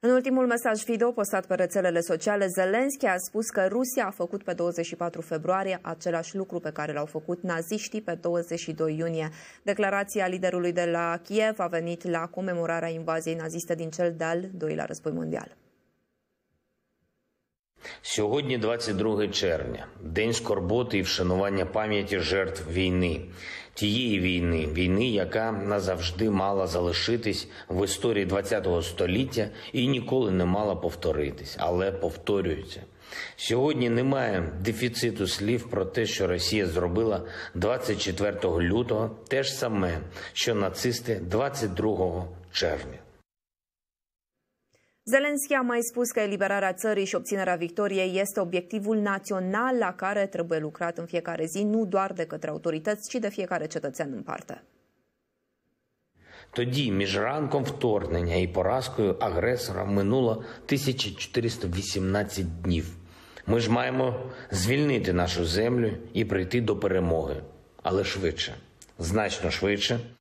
În ultimul mesaj video postat pe rețelele sociale, Zelenski a spus că Rusia a făcut pe 24 februarie același lucru pe care l-au făcut naziștii pe 22 iunie. Declarația liderului de la Kiev a venit la comemorarea invaziei naziste din cel de-al doilea război mondial. Сьогодні, 22 червня, день скорботи і вшанування пам'яті жертв війни, тієї війни, війни, яка назавжди мала залишитись в історії ХХ століття і ніколи не мала повторитись, але повторюється. Сьогодні немає дефіциту слів про те, що Росія зробила 24 лютого, те ж саме, що нацисти 22 червня. Zelenski a mai spus că eliberarea țării și obținerea victoriei este obiectivul național la care trebuie lucrat în fiecare zi, nu doar de către autorități, ci de fiecare cetățean în parte. Тоді між ранком вторгнення і поразкою агресора минуло 1418 днів. Ми ж маємо звільнити нашу землю і прийти до перемоги, але швидше, значно швидше.